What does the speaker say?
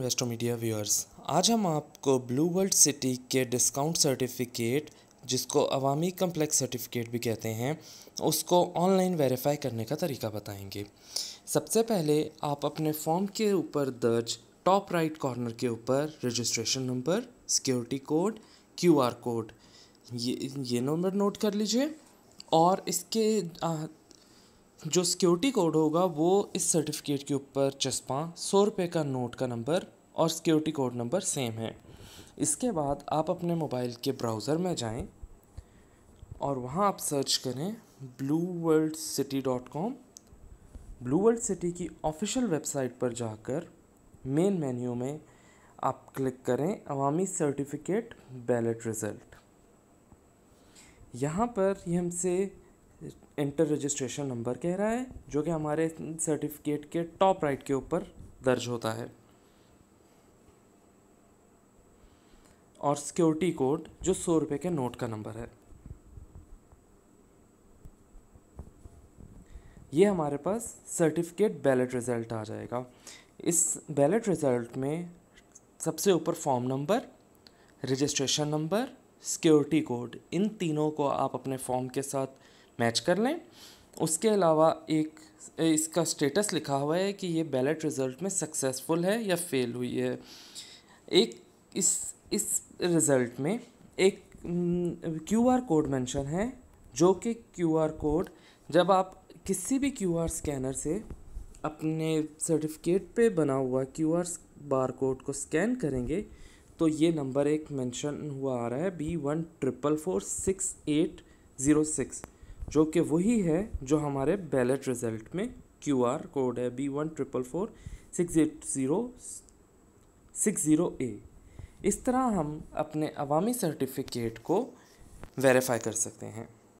वेस्टो media viewers आज हम आपको ब्लू वर्ल्ड सिटी के डिस्काउंट सर्टिफिकेट जिसको अवामी कम्प्लेक्स सर्टिफिकेट भी कहते हैं उसको ऑनलाइन वेरीफाई करने का तरीका बताएंगे सबसे पहले आप अपने फॉर्म के ऊपर दर्ज टॉप राइट कॉर्नर के ऊपर registration number security code Q code ये ये नंबर नोट कर लीजिए और इसके जो सिक्योरिटी कोड होगा वो इस सर्टिफिकेट के ऊपर चस्पा सौ रुपये का नोट का नंबर और सिक्योरिटी कोड नंबर सेम है इसके बाद आप अपने मोबाइल के ब्राउज़र में जाएं और वहाँ आप सर्च करें Blue World City dot com Blue World City की ऑफिशियल वेबसाइट पर जाकर मेन मेन्यू में आप क्लिक करें अवामी सर्टिफिकेट बैलेट रिज़ल्ट यहाँ पर ये हमसे इंटर रजिस्ट्रेशन नंबर कह रहा है जो कि हमारे सर्टिफिकेट के टॉप राइट के ऊपर दर्ज होता है और सिक्योरिटी कोड जो सौ रुपये के नोट का नंबर है ये हमारे पास सर्टिफिकेट बैलेट रिज़ल्ट आ जाएगा इस बैलेट रिज़ल्ट में सबसे ऊपर form number registration number security code इन तीनों को आप अपने फॉर्म के साथ मैच कर लें उसके अलावा एक इसका स्टेटस लिखा हुआ है कि ये बैलेट रिज़ल्ट में सक्सेसफुल है या फेल हुई है एक इस इस रिज़ल्ट में एक क्यू आर कोड मेंशन है जो कि क्यू आर कोड जब आप किसी भी क्यू आर स्कैनर से अपने सर्टिफिकेट पे बना हुआ क्यू आर बार कोड को स्कैन करेंगे तो ये नंबर एक मेंशन हुआ आ रहा है B one triple four six eight zero six जो कि वही है जो हमारे बैलेट रिजल्ट में क्यू आर कोड है B one triple four six eight zero six zero ए इस तरह हम अपने अवामी सर्टिफिकेट को वेरीफाई कर सकते हैं